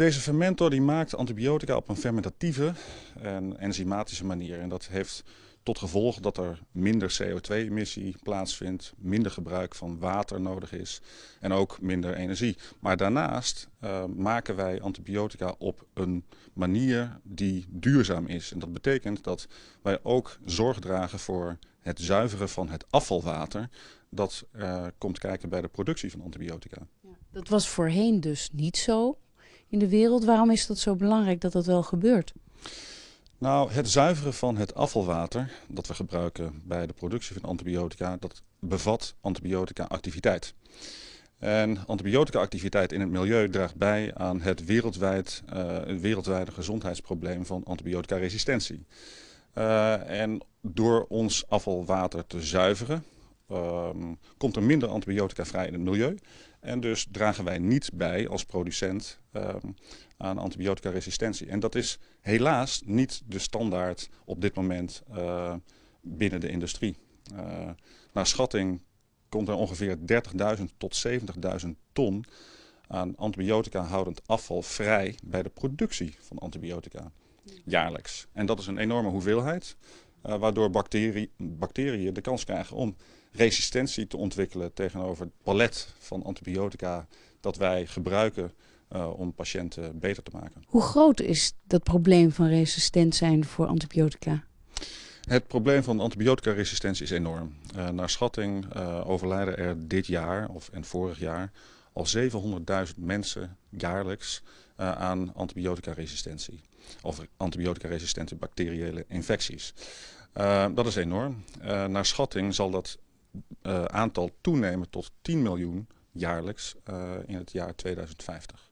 Deze fermentor die maakt antibiotica op een fermentatieve en enzymatische manier. En dat heeft tot gevolg dat er minder CO2-emissie plaatsvindt, minder gebruik van water nodig is en ook minder energie. Maar daarnaast ehm, maken wij antibiotica op een manier die duurzaam is. En dat betekent dat wij ook zorg dragen voor het zuiveren van het afvalwater dat eh, komt kijken bij de productie van antibiotica. Ja, dat was voorheen dus niet zo, in de wereld. Waarom is dat zo belangrijk dat dat wel gebeurt? Nou, het zuiveren van het afvalwater dat we gebruiken bij de productie van antibiotica, dat bevat antibiotica-activiteit. En antibiotica-activiteit in het milieu draagt bij aan het wereldwijd, eh, wereldwijde gezondheidsprobleem van antibiotica-resistentie. Eh, en door ons afvalwater te zuiveren, Ehm, komt er minder antibiotica vrij in het milieu. En dus dragen wij niet bij als producent um, aan resistentie En dat is helaas niet de standaard op dit moment eh, binnen de industrie. Eh, naar schatting komt er ongeveer 30.000 tot 70.000 ton aan antibiotica-houdend afval vrij bij de productie van antibiotica jaarlijks. En dat is een enorme hoeveelheid. Eh, waardoor bacteriën de kans krijgen om resistentie te ontwikkelen tegenover het palet van antibiotica dat wij gebruiken eh, om patiënten beter te maken. Hoe groot is dat probleem van resistent zijn voor antibiotica? Het probleem van antibiotica-resistentie is enorm. Eh, naar schatting overlijden er dit jaar of en vorig jaar al 700.000 mensen jaarlijks uh, aan antibioticaresistentie. Of antibioticaresistente bacteriële infecties. Eh, dat is enorm. Eh, naar schatting zal dat aantal toenemen tot 10 miljoen jaarlijks in het jaar 2050.